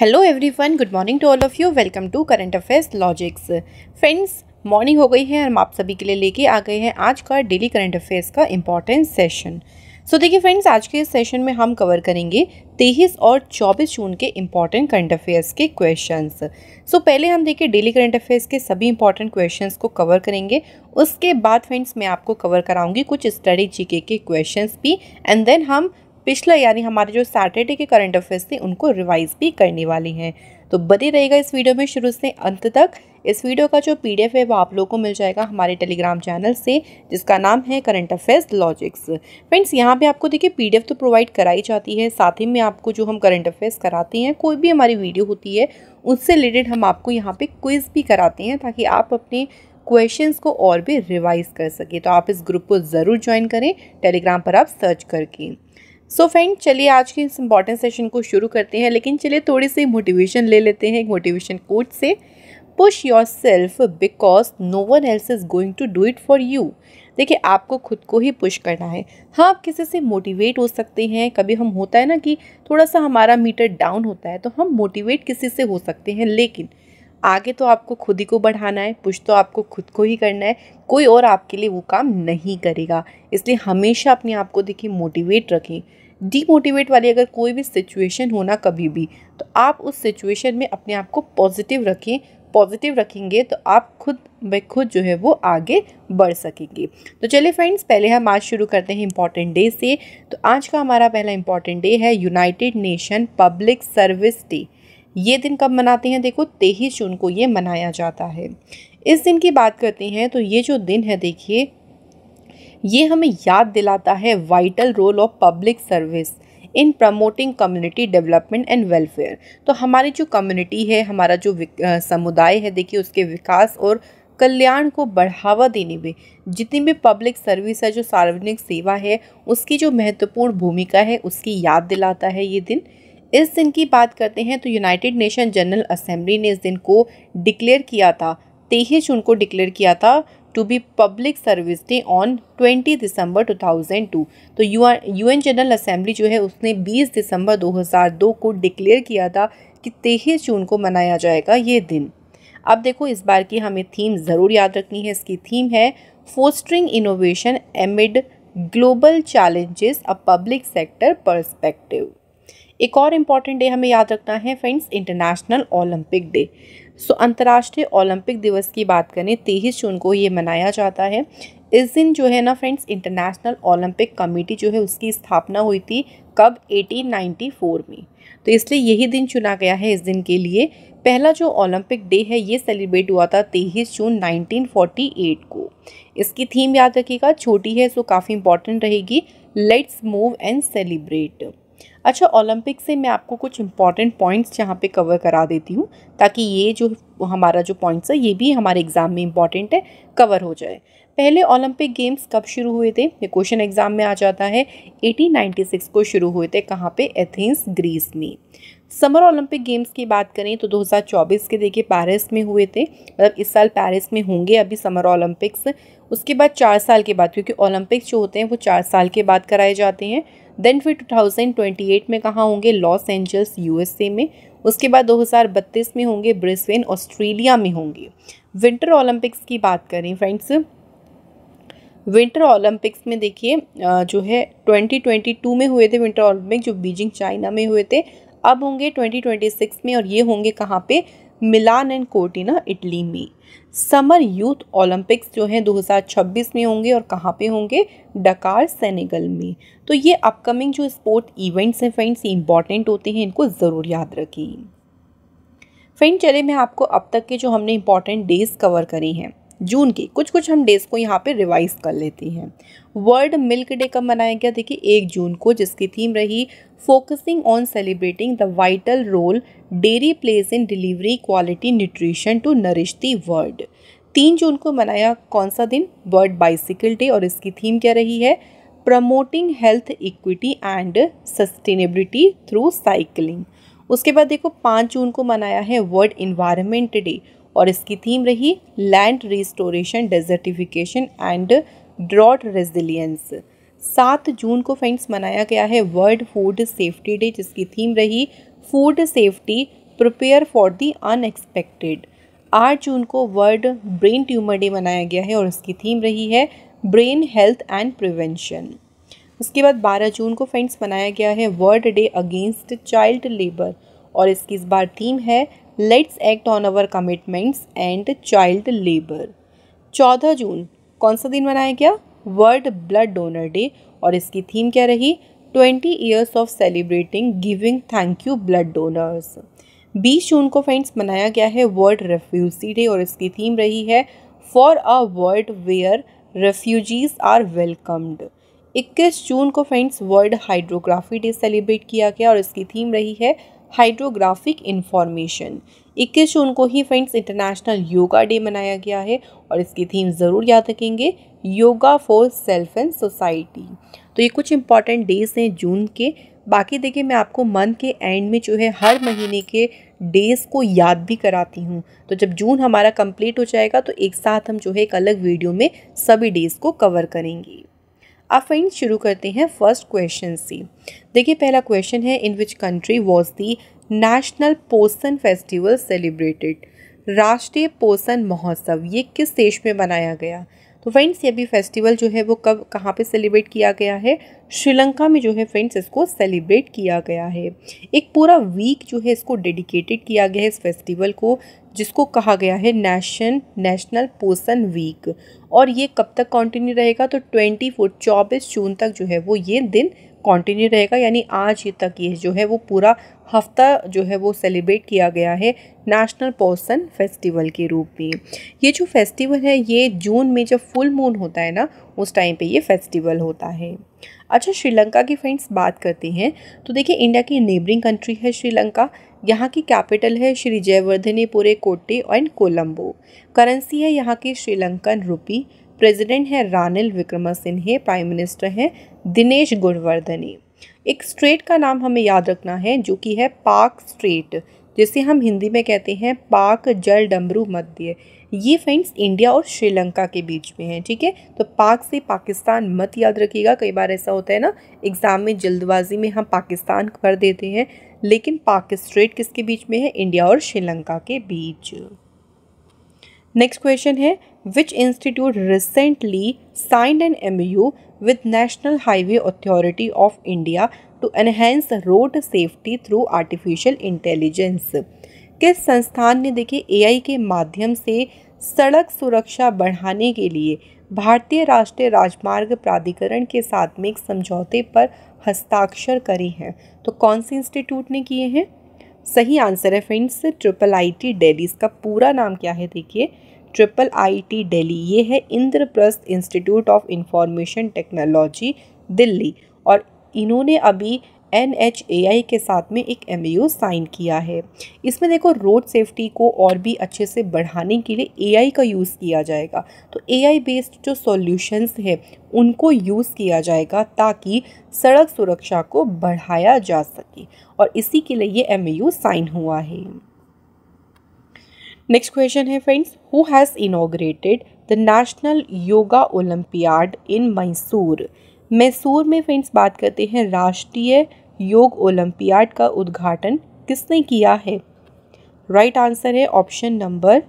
hello everyone good morning to all of you welcome to current affairs logics friends morning हो गई है और हम आप सभी के लिए लेके आ गए हैं आज का डेली करंट अफेयर्स का इम्पॉर्टेंट सेशन सो देखिए फ्रेंड्स आज के इस सेशन में हम कवर करेंगे तेईस और चौबीस जून के इम्पॉर्टेंट करंट अफेयर्स के क्वेश्चन सो so, पहले हम देखिए डेली करंट अफेयर्स के सभी इंपॉर्टेंट क्वेश्चन को कवर करेंगे उसके बाद फ्रेंड्स मैं आपको कवर कराऊंगी कुछ स्टडी जीके के क्वेश्चन भी एंड देन हम पिछला यानी हमारे जो सैटरडे के करंट अफेयर्स थे उनको रिवाइज भी करने वाले हैं तो बने रहेगा इस वीडियो में शुरू से अंत तक इस वीडियो का जो पीडीएफ है वो आप लोगों को मिल जाएगा हमारे टेलीग्राम चैनल से जिसका नाम है करंट अफेयर्स लॉजिक्स फ्रेंड्स यहाँ पे आपको देखिए पीडीएफ तो प्रोवाइड कराई जाती है साथ ही में आपको जो हम करंट अफेयर्स कराते हैं कोई भी हमारी वीडियो होती है उससे रिलेटेड हम आपको यहाँ पे क्विज़ भी कराते हैं ताकि आप अपने क्वेश्चंस को और भी रिवाइज कर सकें तो आप इस ग्रुप को ज़रूर ज्वाइन करें टेलीग्राम पर आप सर्च करके सो फ्रेंड चलिए आज के इस इम्पॉर्टेंट सेशन को शुरू करते हैं लेकिन चलिए थोड़ी सी मोटिवेशन ले लेते हैं एक मोटिवेशन कोच से push yourself because no one else is going to do it for you देखिए आपको खुद को ही पुश करना है हाँ आप किसी से मोटिवेट हो सकते हैं कभी हम होता है ना कि थोड़ा सा हमारा मीटर डाउन होता है तो हम मोटिवेट किसी से हो सकते हैं लेकिन आगे तो आपको खुद ही को बढ़ाना है पुश तो आपको खुद को ही करना है कोई और आपके लिए वो काम नहीं करेगा इसलिए हमेशा अपने आप को देखिए मोटिवेट रखें डीमोटिवेट वाली अगर कोई भी सिचुएशन हो ना कभी भी तो आप उस सिचुएशन में अपने आप को पॉजिटिव रखें पॉजिटिव रखेंगे तो आप खुद ब खुद जो है वो आगे बढ़ सकेंगे तो चलिए फ्रेंड्स पहले हम आज शुरू करते हैं इम्पॉर्टेंट डे से तो आज का हमारा पहला इम्पॉर्टेंट डे है United Nation public service day ये दिन कब मनाते हैं देखो तेईस जून को ये मनाया जाता है इस दिन की बात करते हैं तो ये जो दिन है देखिए ये हमें याद दिलाता है vital role of public service in promoting community development and welfare तो हमारी जो कम्युनिटी है हमारा जो समुदाय है देखिए उसके विकास और कल्याण को बढ़ावा देने में जितनी भी पब्लिक सर्विस है जो सार्वजनिक सेवा है उसकी जो महत्वपूर्ण भूमिका है उसकी याद दिलाता है ये दिन इस दिन की बात करते हैं तो यूनाइटेड नेशन जनरल असेंबली ने इस दिन को डिक्लेयर किया था तेईस जून को डिक्लेयर किया था to be public service day on twenty December two thousand two तो यू एन जनरल असेंबली जो है उसने बीस दिसंबर दो को डिक्लेयर किया था कि तेईस जून को मनाया जाएगा ये दिन अब देखो इस बार की हमें थीम ज़रूर याद रखनी है इसकी थीम है fostering innovation amid global challenges a public sector perspective एक और इम्पॉर्टेंट डे हमें याद रखना है friends international Olympic day so अंतर्राष्ट्रीय ओलंपिक दिवस की बात करें तेईस जून को ये मनाया जाता है इस दिन जो है ना फ्रेंड्स इंटरनेशनल ओलंपिक कमेटी जो है उसकी स्थापना हुई थी कब 1894 में तो इसलिए यही दिन चुना गया है इस दिन के लिए पहला जो ओलंपिक डे है ये सेलिब्रेट हुआ था तेईस जून 1948 को इसकी थीम याद रखिएगा छोटी है सो काफ़ी इंपॉर्टेंट रहेगी लेट्स मूव एंड सेलिब्रेट अच्छा ओलंपिक से मैं आपको कुछ इंपॉर्टेंट पॉइंट्स यहाँ पे कवर करा देती हूँ ताकि ये जो हमारा जो पॉइंट्स है ये भी हमारे एग्ज़ाम में इंपॉर्टेंट है कवर हो जाए पहले ओलंपिक गेम्स कब शुरू हुए थे ये क्वेश्चन एग्ज़ाम में आ जाता है 1896 को शुरू हुए थे कहाँ पे एथेंस ग्रीस में समर ओलंपिक गेम्स की बात करें तो 2024 के देखिए पेरिस में हुए थे मतलब इस साल पेरिस में होंगे अभी समर ओलंपिक्स उसके बाद चार साल के बाद क्योंकि ओलंपिक्स जो होते हैं वो चार साल के बाद कराए जाते हैं देन फिर 2028 में कहाँ होंगे लॉस एंजल्स यूएसए में उसके बाद 2032 में होंगे ब्रिस्बेन ऑस्ट्रेलिया में होंगे विंटर ओलंपिक्स की बात करें फ्रेंड्स विंटर ओलंपिक्स में देखिए जो है 2022 में हुए थे विंटर ओलंपिक जो बीजिंग चाइना में हुए थे अब होंगे 2026 में और ये होंगे कहाँ पे मिलान एंड कोर्टिना इटली में समर यूथ ओलंपिक्स जो हैं 2026 में होंगे और कहाँ पे होंगे डकार सेनेगल में तो ये अपकमिंग जो स्पोर्ट इवेंट्स हैं फ्रेंड्स ये इंपॉर्टेंट होते हैं इनको ज़रूर याद रखिए फ्रेंड चले मैं आपको अब तक के जो हमने इंपॉर्टेंट डेज कवर करी हैं जून की कुछ कुछ हम डेज़ को यहाँ पे रिवाइज कर लेते हैं वर्ल्ड मिल्क डे कब मनाया गया देखिए एक जून को जिसकी थीम रही focusing on celebrating the vital role dairy place in delivery quality nutrition to nourish the world तीन जून को मनाया कौन सा दिन वर्ल्ड बाइसिकल डे और इसकी थीम क्या रही है promoting health equity and sustainability through cycling उसके बाद देखो पाँच जून को मनाया है वर्ल्ड इन्वायरमेंट डे और इसकी थीम रही land restoration desertification and drought resilience सात जून को फ्रेंड्स मनाया गया है वर्ल्ड फूड सेफ्टी डे जिसकी थीम रही food safety prepare for the unexpected आठ जून को वर्ल्ड ब्रेन ट्यूमर डे मनाया गया है और इसकी थीम रही है ब्रेन हेल्थ एंड प्रिवेंशन उसके बाद बारह जून को फ्रेंड्स मनाया गया है world day against child labour और इसकी इस बार थीम है let's act on our commitments end child labour चौदह जून कौन सा दिन मनाया गया वर्ल्ड ब्लड डोनर डे और इसकी थीम क्या रही twenty years of celebrating giving thank you blood donors बीस जून को फ्रेंड्स मनाया गया है वर्ल्ड रेफ्यूजी डे और इसकी थीम रही है for a world where refugees are welcomed इक्कीस जून को friends world hydrography day celebrate किया गया और इसकी थीम रही है हाइड्रोग्राफिक इन्फॉर्मेशन 21 जून को ही फ्रेंड्स इंटरनेशनल योगा डे मनाया गया है और इसकी थीम ज़रूर याद रखेंगे yoga for self and society तो ये कुछ इंपॉर्टेंट डेज हैं जून के बाकी देखिए मैं आपको मंथ के एंड में जो है हर महीने के डेज़ को याद भी कराती हूँ तो जब जून हमारा कंप्लीट हो जाएगा तो एक साथ हम जो है एक अलग वीडियो में सभी डेज़ को कवर करेंगे अब फ्रेंड्स शुरू करते हैं फर्स्ट क्वेश्चन से देखिए पहला क्वेश्चन है in which country was the national Poshan festival celebrated Rashtriya Poshan महोत्सव ये किस देश में मनाया गया तो फ्रेंड्स ये भी फेस्टिवल जो है वो कब कहाँ पे सेलिब्रेट किया गया है श्रीलंका में जो है फ्रेंड्स इसको सेलिब्रेट किया गया है एक पूरा वीक जो है इसको डेडिकेटेड किया गया है इस फेस्टिवल को जिसको कहा गया है नेशन नेशनल पोषण वीक और ये कब तक कंटिन्यू रहेगा तो ट्वेंटी फोर चौबीस जून तक जो है वो ये दिन कंटिन्यू रहेगा यानी आज तक ये जो है वो पूरा हफ्ता जो है वो सेलिब्रेट किया गया है नेशनल पोसन फेस्टिवल के रूप में ये जो फेस्टिवल है ये जून में जब फुल मून होता है ना उस टाइम पे ये फेस्टिवल होता है अच्छा श्रीलंका की फ्रेंड्स बात करते हैं तो देखिए इंडिया की नेबरिंग कंट्री है श्रीलंका यहाँ की कैपिटल है श्री जयवर्धनेपुरे कोटे एंड कोलंबो करेंसी है यहाँ की श्रीलंकन रुपी प्रेसिडेंट है रानिल सिन्हे प्राइम मिनिस्टर हैं दिनेश गुणवर्धनी एक स्ट्रेट का नाम हमें याद रखना है जो कि है पार्क स्ट्रेट जिसे हम हिंदी में कहते हैं पाक जल डमरू मध्य ये फ्रेंड्स इंडिया और श्रीलंका के बीच में है ठीक है तो पाक से पाकिस्तान मत याद रखिएगा कई बार ऐसा होता है ना एग्ज़ाम में जल्दबाजी में हम पाकिस्तान कर देते हैं लेकिन पाक स्ट्रेट किसके बीच में है इंडिया और श्रीलंका के बीच नेक्स्ट क्वेश्चन है which institute recently signed an M with National Highway Authority of India to enhance road safety through artificial intelligence किस संस्थान ने देखिए एआई के माध्यम से सड़क सुरक्षा बढ़ाने के लिए भारतीय राष्ट्रीय राजमार्ग प्राधिकरण के साथ में एक समझौते पर हस्ताक्षर करे हैं तो कौन से इंस्टीट्यूट ने किए हैं सही आंसर है friends triple I T Delhi इसका पूरा नाम क्या है देखिए ट्रिपल आई टी डेली ये है Indraprastha institute of information technology Delhi और इन्होंने अभी एन एच ए आई के साथ में एक एम यू साइन किया है इसमें देखो रोड सेफ्टी को और भी अच्छे से बढ़ाने के लिए ए आई का यूज़ किया जाएगा तो ए आई बेस्ड जो सॉल्यूशंस है उनको यूज़ किया जाएगा ताकि सड़क सुरक्षा को बढ़ाया जा सके और इसी के लिए ये एम यू साइन हुआ है नेक्स्ट क्वेश्चन है friends who has inaugurated the national yoga Olympiad in Mysore Mysore में फ्रेंड्स बात करते हैं राष्ट्रीय योग ओलंपियाड का उद्घाटन किसने किया है राइट right आंसर है option number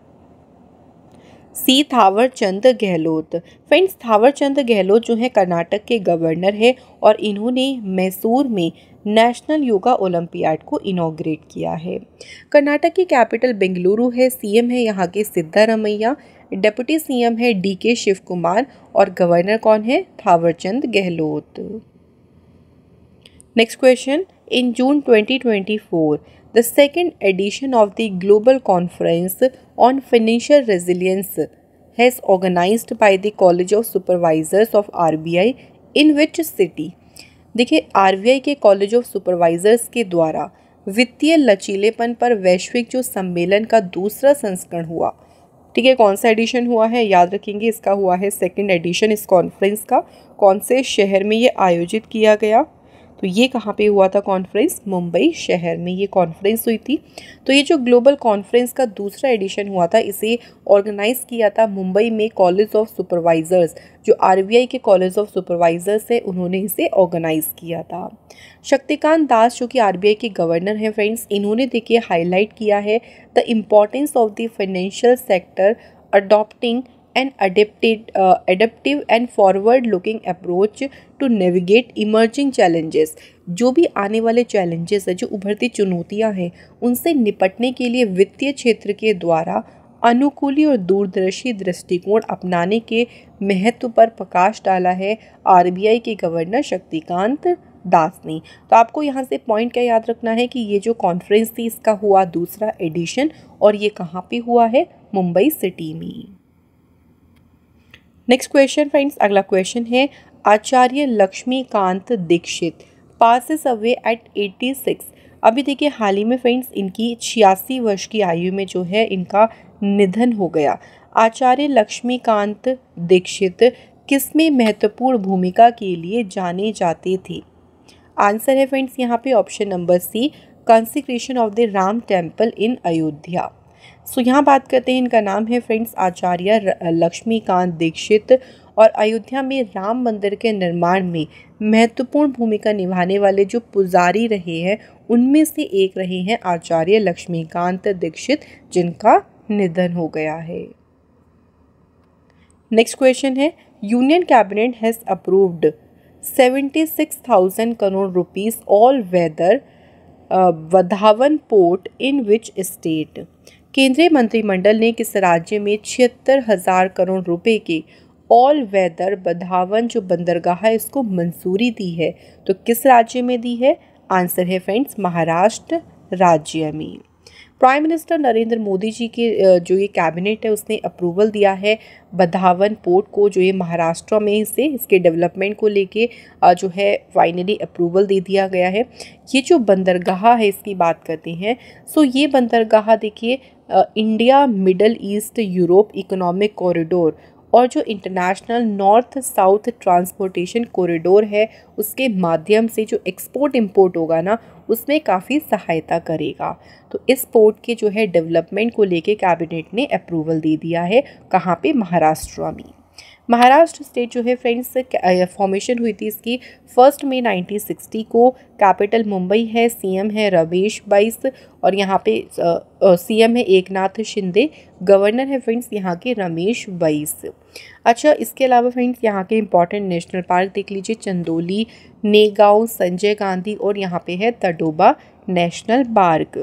C Thawar Chand Gehlot friends Thawar Chand Gehlot जो है कर्नाटक के गवर्नर है और इन्होंने मैसूर में नेशनल योगा ओलंपियाड को इनोग्रेट किया है कर्नाटक की कैपिटल बेंगलुरु है सीएम है यहाँ के सिद्धारमैया डेप्यूटी एम है डी के शिव कुमार और गवर्नर कौन है Thawarchand Gehlot next question in June twenty twenty four the second edition of the global conference on financial resilience has organise by the college of supervisors of R B I in which city देखिए R B I के college of supervisors के द्वारा वित्तीय लचीलेपन पर वैश्विक जो सम्मेलन का दूसरा संस्करण हुआ ठीक है कौन सा एडिशन हुआ है याद रखेंगे इसका हुआ है सेकेंड एडिशन इस कॉन्फ्रेंस का कौन से शहर में ये आयोजित किया गया तो ये कहाँ पे हुआ था कॉन्फ्रेंस मुंबई शहर में ये कॉन्फ्रेंस हुई थी तो ये जो ग्लोबल कॉन्फ्रेंस का दूसरा एडिशन हुआ था इसे ऑर्गेनाइज किया था मुंबई में कॉलेज ऑफ सुपरवाइज़र्स जो आर के कॉलेज ऑफ सुपरवाइज़र्स है उन्होंने इसे ऑर्गेनाइज़ किया था शक्तिकांत दास जो कि आर के गवर्नर हैं फ्रेंड्स इन्होंने देखिए हाईलाइट किया है the importance of the financial sector adopting and adapted adaptive and forward looking approach to navigate emerging challenges जो भी आने वाले चैलेंजेस है जो उभरती चुनौतियां हैं उनसे निपटने के लिए वित्तीय क्षेत्र के द्वारा अनुकूली और दूरदर्शी दृष्टिकोण अपनाने के महत्व पर प्रकाश डाला है आरबीआई के गवर्नर शक्तिकांत दास ने तो आपको यहाँ से पॉइंट क्या याद रखना है कि ये जो कॉन्फ्रेंस थी इसका हुआ दूसरा एडिशन और ये कहाँ पे हुआ है मुंबई सिटी में नेक्स्ट क्वेश्चन फ्रेंड्स अगला क्वेश्चन है Acharya Laxmikant Dixit passes away at eighty six अभी देखिए हाल ही में फ्रेंड्स इनकी छियासी वर्ष की आयु में जो है इनका निधन हो गया आचार्य लक्ष्मीकांत दीक्षित किसमें महत्वपूर्ण भूमिका के लिए जाने जाते थे आंसर है फ्रेंड्स यहाँ पे option number C consecration of the Ram temple in Ayodhya so यहाँ बात करते हैं इनका नाम है फ्रेंड्स आचार्य लक्ष्मीकांत दीक्षित और अयोध्या में राम मंदिर के निर्माण में महत्वपूर्ण भूमिका निभाने वाले जो पुजारी रहे हैं उनमें से एक रहे हैं आचार्य लक्ष्मीकांत दीक्षित जिनका निधन हो गया है नेक्स्ट क्वेश्चन है union cabinet has approved seventy six thousand crore rupees all weather Vadhavan port in which state केंद्रीय मंत्रिमंडल ने किस राज्य में छिहत्तर हजार करोड़ रुपए के ऑल वेदर बधावन जो बंदरगाह है इसको मंजूरी दी है तो किस राज्य में दी है आंसर है फ्रेंड्स महाराष्ट्र राज्य में प्राइम मिनिस्टर नरेंद्र मोदी जी के जो ये कैबिनेट है उसने अप्रूवल दिया है बधावन पोर्ट को जो ये महाराष्ट्र में से इसके डेवलपमेंट को लेके जो है फाइनली अप्रूवल दे दिया गया है ये जो बंदरगाह है इसकी बात करते हैं सो ये बंदरगाह देखिए India Middle East Europe economic corridor और जो international north south transportation corridor है उसके माध्यम से जो एक्सपोर्ट इंपोर्ट होगा ना उसमें काफ़ी सहायता करेगा तो इस पोर्ट के जो है डेवलपमेंट को लेके कैबिनेट ने अप्रूवल दे दिया है कहाँ पे महाराष्ट्र में महाराष्ट्र स्टेट जो है फ्रेंड्स फॉर्मेशन हुई थी इसकी फर्स्ट में 1960 को कैपिटल मुंबई है सीएम है रमेश बाइस और यहाँ पे सीएम है एकनाथ शिंदे गवर्नर है फ्रेंड्स यहाँ के रमेश बाइस अच्छा इसके अलावा फ्रेंड्स यहाँ के इंपॉर्टेंट नेशनल पार्क देख लीजिए चंदोली नेगांव संजय गांधी और यहाँ पे है तडोबा नेशनल पार्क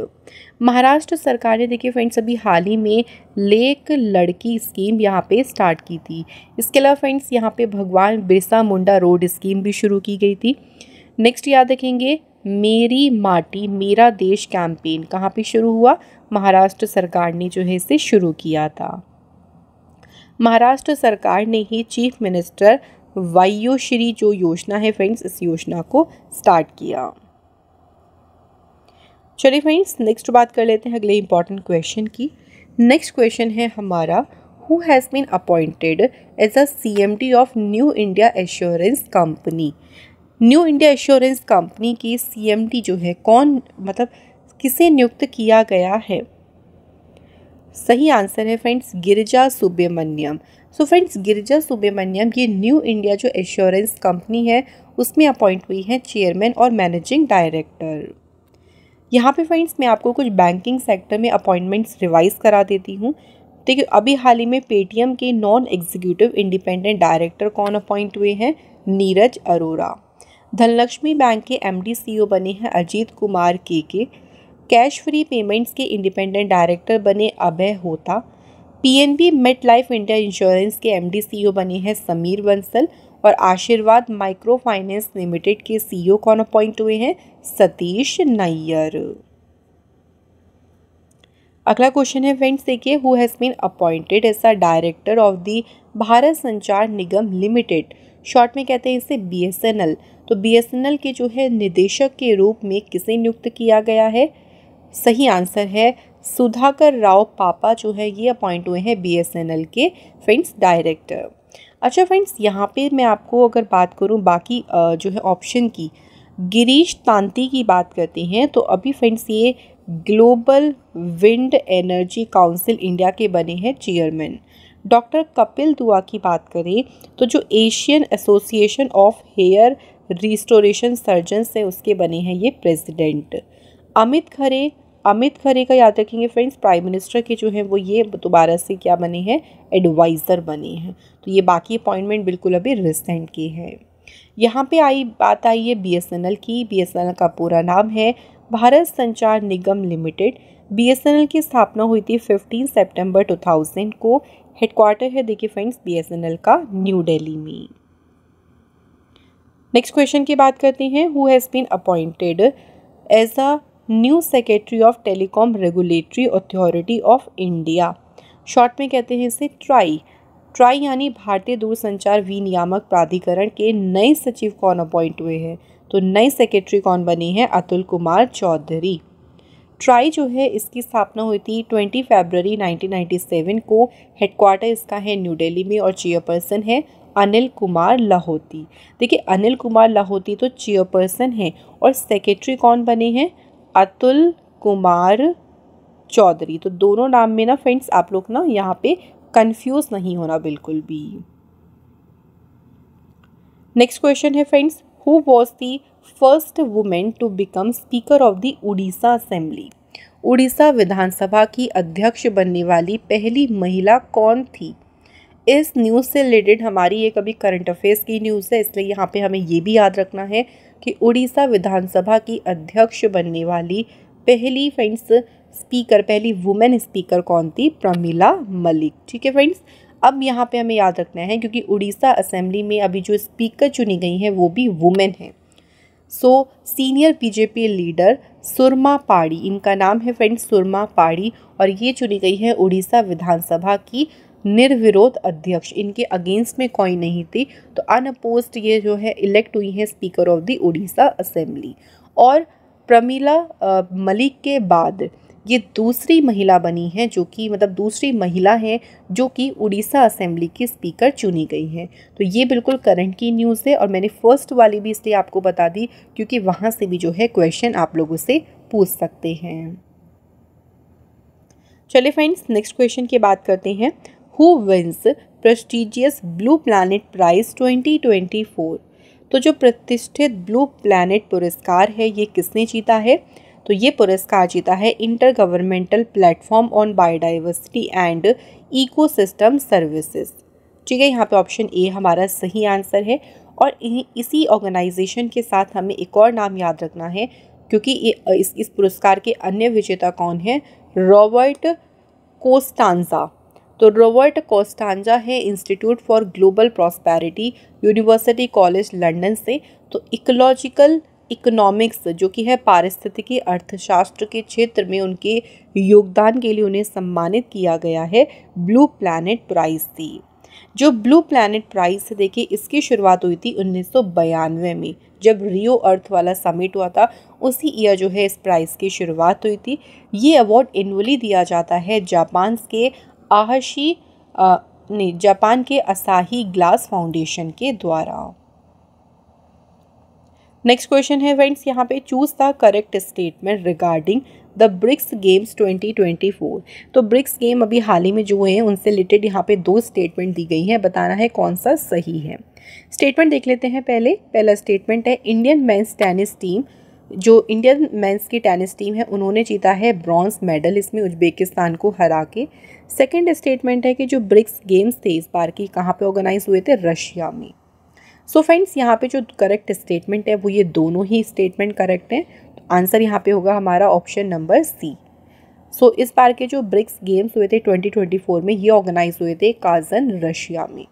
महाराष्ट्र सरकार ने देखिए फ्रेंड्स अभी हाल ही में लेक लड़की स्कीम यहाँ पे स्टार्ट की थी इसके अलावा फ्रेंड्स यहाँ पे भगवान बिरसा मुंडा रोड स्कीम भी शुरू की गई थी नेक्स्ट याद रखेंगे मेरी माटी मेरा देश कैंपेन कहाँ पे शुरू हुआ महाराष्ट्र सरकार ने जो है इसे शुरू किया था महाराष्ट्र सरकार ने ही चीफ मिनिस्टर वायुश्री जो योजना है फ्रेंड्स इस योजना को स्टार्ट किया चलिए फ्रेंड्स नेक्स्ट बात कर लेते हैं अगले इंपॉर्टेंट क्वेश्चन की नेक्स्ट क्वेश्चन है हमारा who has been appointed as a C M D of New India Assurance company New India Assurance company की सी एम टी जो है कौन मतलब किसे नियुक्त किया गया है सही आंसर है friends Girija Subramaniam so friends Girija Subramaniam ये न्यू इंडिया जो एश्योरेंस कंपनी है उसमें अपॉइंट हुई हैं चेयरमैन और मैनेजिंग डायरेक्टर यहाँ पे फ्रेंड्स मैं आपको कुछ बैंकिंग सेक्टर में अपॉइंटमेंट्स रिवाइज करा देती हूँ देखिए अभी हाल ही में पेटीएम के नॉन एग्जीक्यूटिव इंडिपेंडेंट डायरेक्टर कौन अपॉइंट हुए हैं नीरज अरोरा धनलक्ष्मी बैंक के एम डी सी ओ बने हैं अजीत कुमार के के कैश फ्री पेमेंट्स के इंडिपेंडेंट डायरेक्टर बने Abhay Hota PNB MetLife India insurance के एमडी सीईओ बने हैं समीर बंसल और आशीर्वाद माइक्रो फाइनेंस लिमिटेड के सीईओ e कौन अपॉइंट हुए हैं सतीश नैयर अगला क्वेश्चन है फ्रेंड्स देखिए who has been appointed as a director of the Bharat Sanchar Nigam limited short में कहते हैं इसे बी तो बी के जो है निदेशक के रूप में किसे नियुक्त किया गया है सही आंसर है सुधाकर राव पापा जो है ये अपॉइंट हुए हैं बीएसएनएल के फ्रेंड्स डायरेक्टर अच्छा फ्रेंड्स यहाँ पे मैं आपको अगर बात करूँ बाकी जो है ऑप्शन की गिरीश तांती की बात करते हैं तो अभी फ्रेंड्स ये global wind energy council India के बने हैं चेयरमैन डॉक्टर कपिल दुआ की बात करें तो जो Asian association of hair restoration surgeons है उसके बने हैं ये प्रेसिडेंट अमित खरे अमित खरे का याद रखेंगे फ्रेंड्स प्राइम मिनिस्टर के जो हैं वो ये दोबारा से क्या बने हैं एडवाइज़र बने हैं तो ये बाकी अपॉइंटमेंट बिल्कुल अभी रिसेंट की है यहाँ पे आई बात आई है बीएसएनएल की बीएसएनएल का पूरा नाम है भारत संचार निगम लिमिटेड बीएसएनएल की स्थापना हुई थी फिफ्टीन सेप्टेम्बर टू को हेडक्वार्टर है देखिए फ्रेंड्स बी का न्यू डेली में नेक्स्ट क्वेश्चन की बात करते हैं who has been appointed as a new secretary of telecom regulatory authority of India short में कहते हैं इसे ट्राई ट्राई यानी भारतीय दूरसंचार विनियामक प्राधिकरण के नए सचिव कौन अपॉइंट हुए हैं तो नए सेक्रेटरी कौन बने हैं अतुल कुमार चौधरी ट्राई जो है इसकी स्थापना हुई थी ट्वेंटी फरवरी 1997 को हेडक्वार्टर इसका है न्यू दिल्ली में और चेयरपर्सन है अनिल कुमार लाहौती देखिए अनिल कुमार लाहौती तो चेयरपर्सन हैं और सेक्रेटरी कौन बने हैं अतुल कुमार चौधरी तो दोनों नाम में ना फ्रेंड्स आप लोग ना यहाँ पे कंफ्यूज नहीं होना बिल्कुल भी नेक्स्ट क्वेश्चन है friends who was the first women to become speaker of the Orissa assembly Orissa विधानसभा की अध्यक्ष बनने वाली पहली महिला कौन थी इस न्यूज़ से रिलेटेड हमारी ये कभी करंट अफेयर्स की न्यूज़ है इसलिए यहाँ पे हमें ये भी याद रखना है कि उड़ीसा विधानसभा की अध्यक्ष बनने वाली पहली फ्रेंड्स स्पीकर पहली वुमेन स्पीकर कौन थी प्रमिला मलिक ठीक है फ्रेंड्स अब यहाँ पे हमें याद रखना है क्योंकि उड़ीसा असेंबली में अभी जो स्पीकर चुनी गई हैं वो भी वुमेन हैं so senior BJP leader Surama Padhy इनका नाम है फ्रेंड्स सुरमा पाड़ी और ये चुनी गई है उड़ीसा विधानसभा की निर्विरोध अध्यक्ष इनके अगेंस्ट में कोई नहीं थी तो अनअपोज्ड ये जो है इलेक्ट हुई हैं speaker of the Orissa assembly और प्रमीला मलिक के बाद ये दूसरी महिला बनी है जो कि मतलब दूसरी महिला हैं जो कि उड़ीसा असेंबली की स्पीकर चुनी गई हैं तो ये बिल्कुल करंट की न्यूज़ है और मैंने फर्स्ट वाली भी इसलिए आपको बता दी क्योंकि वहाँ से भी जो है क्वेश्चन आप लोगों से पूछ सकते हैं चलिए फ्रेंड्स नेक्स्ट क्वेश्चन की बात करते हैं who wins prestigious blue planet prize 2024 तो जो प्रतिष्ठित ब्लू प्लानट पुरस्कार है ये किसने जीता है तो ये पुरस्कार जीता है intergovernmental platform on biodiversity and ecosystem services ठीक है यहाँ पे ऑप्शन ए हमारा सही आंसर है और इसी ऑर्गेनाइजेशन के साथ हमें एक और नाम याद रखना है क्योंकि ये इस इस पुरस्कार के अन्य विजेता कौन है रॉबर्ट कोस्टांजा तो रॉबर्ट कोस्टांजा है institute for global prosperity university college London से तो इकोलॉजिकल इकोनॉमिक्स जो कि है पारिस्थितिकी अर्थशास्त्र के क्षेत्र में उनके योगदान के लिए उन्हें सम्मानित किया गया है ब्लू प्लैनेट प्राइज से जो ब्लू प्लैनेट प्राइज से देखिए इसकी शुरुआत हुई थी उन्नीस में जब रियो अर्थ वाला समिट हुआ था उसी ईयर जो है इस प्राइज़ की शुरुआत हुई थी ये अवार्ड एनुअली दिया जाता है जापान के आहशी ने जापान के असाही ग्लास फाउंडेशन के द्वारा नेक्स्ट क्वेश्चन है फ्रेंड्स यहाँ पे choose the correct statement regarding the BRICS games 2024 तो ब्रिक्स गेम अभी हाल ही में जो है उनसे रिलेटेड यहाँ पे दो स्टेटमेंट दी गई हैं बताना है कौन सा सही है स्टेटमेंट देख लेते हैं पहले पहला स्टेटमेंट है इंडियन मेंस टेनिस टीम जो इंडियन मेंस की टेनिस टीम है उन्होंने जीता है ब्रॉन्ज मेडल इसमें उज्बेकिस्तान को हरा के सेकेंड स्टेटमेंट है कि जो ब्रिक्स गेम्स थे इस बार की कहाँ पे ऑर्गेनाइज हुए थे रशिया में सो so फ्रेंड्स यहाँ पे जो करेक्ट स्टेटमेंट है वो ये दोनों ही स्टेटमेंट करेक्ट हैं तो आंसर यहाँ पे होगा हमारा ऑप्शन नंबर सी सो इस बार के जो ब्रिक्स गेम्स हुए थे 2024 में ये ऑर्गेनाइज हुए थे काजन रशिया में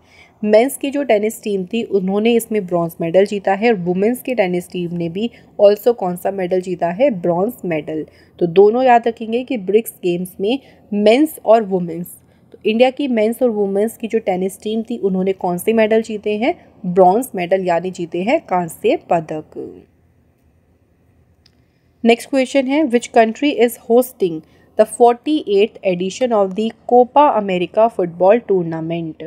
मेंस की जो टेनिस टीम थी उन्होंने इसमें ब्रॉन्ज मेडल जीता है और वुमेंस की टेनिस टीम ने भी ऑल्सो कौन सा मेडल जीता है ब्रॉन्ज मेडल तो दोनों याद रखेंगे कि ब्रिक्स गेम्स में मेंस और वुमेंस तो इंडिया की मेंस और वुमेंस की जो टेनिस टीम थी उन्होंने कौन से मेडल जीते हैं ब्रॉन्ज मेडल यानी जीते हैं कांस्य पदक नेक्स्ट क्वेश्चन है which country is hosting the forty edition of the Copa America football tournament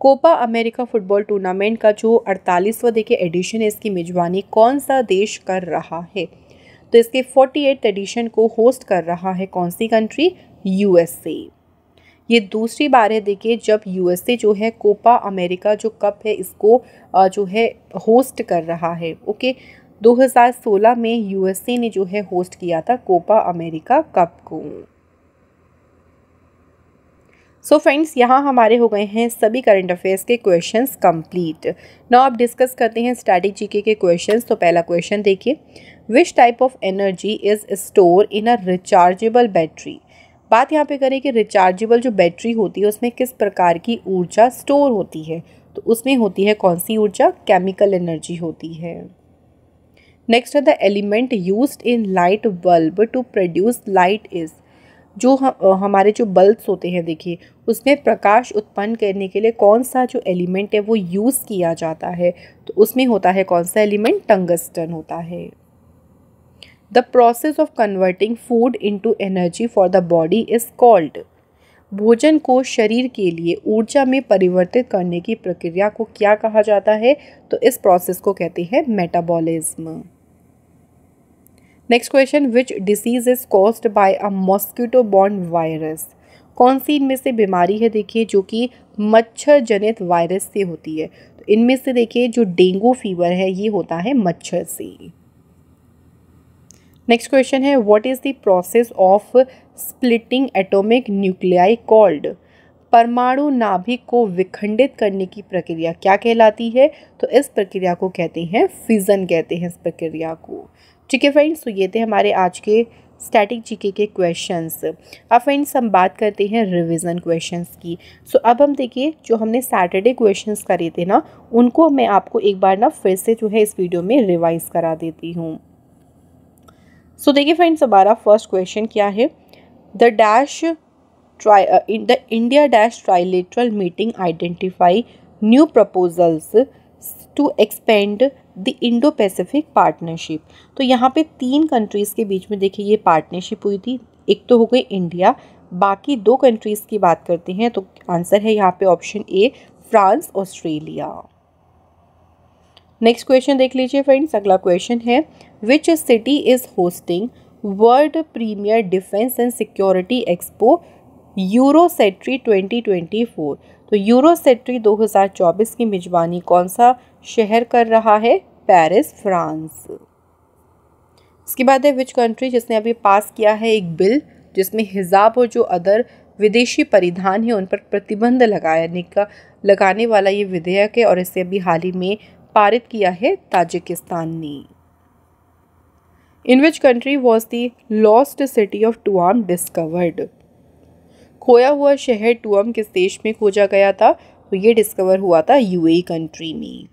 Copa America football tournament का जो अड़तालीसवा देखिए एडिशन है इसकी मेजबानी कौन सा देश कर रहा है तो इसके फोर्टी एट एडिशन को होस्ट कर रहा है कौन सी कंट्री यूएसए ये दूसरी बार है देखिए जब यूएसए जो है कोपा अमेरिका जो कप है इसको जो है होस्ट कर रहा है ओके 2016 में यूएसए ने जो है होस्ट किया था कोपा अमेरिका कप को सो फ्रेंड्स यहाँ हमारे हो गए हैं सभी करंट अफेयर्स के क्वेश्चंस कंप्लीट नाउ आप डिस्कस करते हैं स्टैटिक जीके के क्वेश्चंस तो पहला क्वेश्चन देखिए which type of energy is store in a rechargeable battery बात यहाँ पे करें कि रिचार्जेबल जो बैटरी होती है उसमें किस प्रकार की ऊर्जा स्टोर होती है तो उसमें होती है कौन सी ऊर्जा केमिकल एनर्जी होती है नेक्स्ट है the element use in light bulb to produce light is जो हम हमारे जो बल्ब्स होते हैं देखिए उसमें प्रकाश उत्पन्न करने के लिए कौन सा जो एलिमेंट है वो यूज़ किया जाता है तो उसमें होता है कौन सा एलिमेंट टंगस्टन होता है the process of converting food into energy for the body is called भोजन को शरीर के लिए ऊर्जा में परिवर्तित करने की प्रक्रिया को क्या कहा जाता है तो इस प्रोसेस को कहते हैं metabolism next question which disease is caused by a mosquito borne virus कौन सी इनमें से बीमारी है देखिए जो कि मच्छर जनित वायरस से होती है तो इनमें से देखिए जो डेंगू फीवर है ये होता है मच्छर से नेक्स्ट क्वेश्चन है what is the process of splitting atomic nuclei called परमाणु नाभिक को विखंडित करने की प्रक्रिया क्या कहलाती है तो इस प्रक्रिया को कहते हैं फिजन कहते हैं इस प्रक्रिया को ठीक है फ्रेंड्स तो ये थे हमारे आज के स्टैटिक जीके के क्वेश्चंस अब फ्रेंड्स हम बात करते हैं रिवीजन क्वेश्चंस की सो so, अब हम देखिए जो हमने सैटरडे क्वेश्चंस करे थे ना उनको मैं आपको एक बार ना फिर से जो है इस वीडियो में रिवाइज करा देती हूँ सो so, देखिए फ्रेंड्स हमारा फर्स्ट क्वेश्चन क्या है the dash try the India dash trilateral meeting identify new proposals to expand the Indo Pacific partnership तो यहाँ पे तीन कंट्रीज़ के बीच में देखिए ये पार्टनरशिप हुई थी एक तो हो गई इंडिया बाकी दो कंट्रीज़ की बात करते हैं तो आंसर है यहाँ पे option A France Australia next question देख लीजिए फ्रेंड्स अगला क्वेश्चन है which city is hosting world premier defence and security expo Eurosatory 2024 तो यूरो सेट्री 2024 की मेजबानी कौन सा शहर कर रहा है पेरिस फ्रांस इसके बाद है विच कंट्री जिसने अभी पास किया है एक बिल जिसमें हिजाब और जो अदर विदेशी परिधान है उन पर प्रतिबंध लगाने का लगाने वाला ये विधेयक है और इसे अभी हाल ही में पारित किया है ताजिकिस्तान ने in which country was the lost city of टू आम डिस्कवर्ड खोया हुआ शहर टुअम किस देश में खोजा गया था तो ये डिस्कवर हुआ था यू कंट्री e में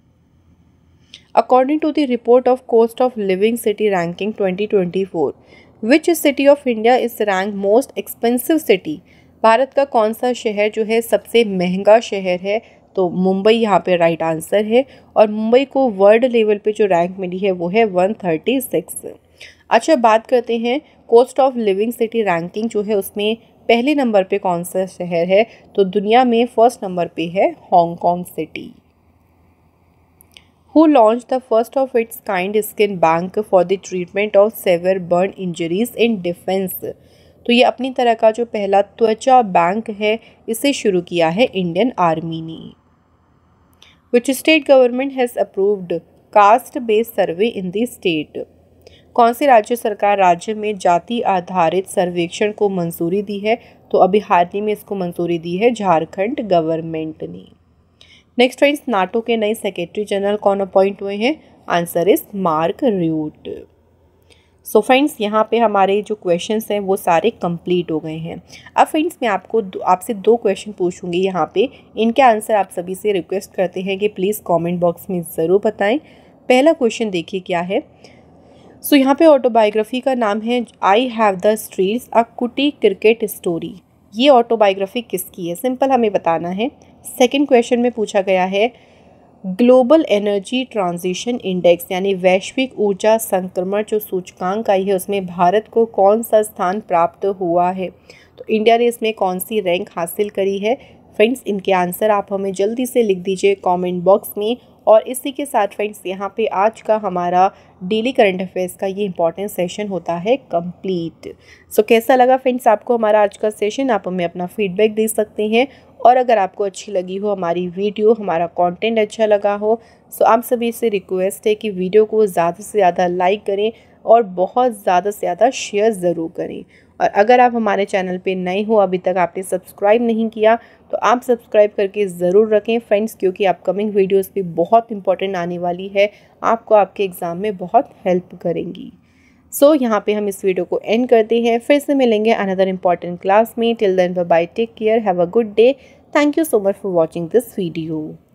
according to the report of cost of living city ranking 2024 which city of India is rank most expensive city Bharat का कौन सा शहर जो है सबसे महंगा शहर है तो मुंबई यहाँ पे राइट आंसर है और मुंबई को वर्ल्ड लेवल पे जो रैंक मिली है वो है वन थर्टी सिक्स अच्छा बात करते हैं cost of living city ranking जो है उसमें पहले नंबर पे कौन सा शहर है तो दुनिया में फर्स्ट नंबर पे है Hong Kong city who launch the first of its kind skin bank for the treatment of severe burn injuries in defence तो ये अपनी तरह का जो पहला त्वचा बैंक है इसे शुरू किया है इंडियन आर्मी ने which state government has approved caste based survey in the state कौन सी राज्य सरकार राज्य में जाति आधारित सर्वेक्षण को मंजूरी दी है तो अभी हाल ही में इसको मंजूरी दी है झारखंड गवर्नमेंट ने नेक्स्ट फ्रेंड्स नाटो के नए सेक्रेटरी जनरल कौन अपॉइंट हुए हैं answer is Mark Rutte so friends यहाँ पे हमारे जो क्वेश्चंस हैं वो सारे कंप्लीट हो गए हैं अब फ्रेंड्स मैं आपको आपसे दो क्वेश्चन पूछूंगी यहाँ पे इनके आंसर आप सभी से रिक्वेस्ट करते हैं कि प्लीज़ कमेंट बॉक्स में ज़रूर बताएं पहला क्वेश्चन देखिए क्या है सो यहाँ पे ऑटोबायोग्राफी का नाम है I have the streets a Kutti cricket story ये ऑटोबायोग्राफी किसकी है सिंपल हमें बताना है सेकंड क्वेश्चन में पूछा गया है ग्लोबल एनर्जी ट्रांजिशन इंडेक्स यानी वैश्विक ऊर्जा संक्रमण जो सूचकांक आई है उसमें भारत को कौन सा स्थान प्राप्त हुआ है तो इंडिया ने इसमें कौन सी रैंक हासिल करी है फ्रेंड्स इनके आंसर आप हमें जल्दी से लिख दीजिए कमेंट बॉक्स में और इसी के साथ फ्रेंड्स यहाँ पे आज का हमारा डेली करंट अफेयर्स का ये इंपॉर्टेंट सेशन होता है कंप्लीट सो so, कैसा लगा फ्रेंड्स आपको हमारा आज का सेशन आप हमें अपना फीडबैक दे सकते हैं और अगर आपको अच्छी लगी हो हमारी वीडियो हमारा कंटेंट अच्छा लगा हो सो आप सभी से रिक्वेस्ट है कि वीडियो को ज़्यादा से ज़्यादा लाइक करें और बहुत ज़्यादा से ज़्यादा शेयर ज़रूर करें और अगर आप हमारे चैनल पे नए हो अभी तक आपने सब्सक्राइब नहीं किया तो आप सब्सक्राइब करके ज़रूर रखें फ्रेंड्स क्योंकि अपकमिंग वीडियोस भी बहुत इंपॉर्टेंट आने वाली है आपको आपके एग्ज़ाम में बहुत हेल्प करेंगी सो so, यहाँ पे हम इस वीडियो को एंड करते हैं फिर से मिलेंगे अनदर इम्पॉर्टेंट क्लास में till then bye take care have a good day thank you so much for watching this video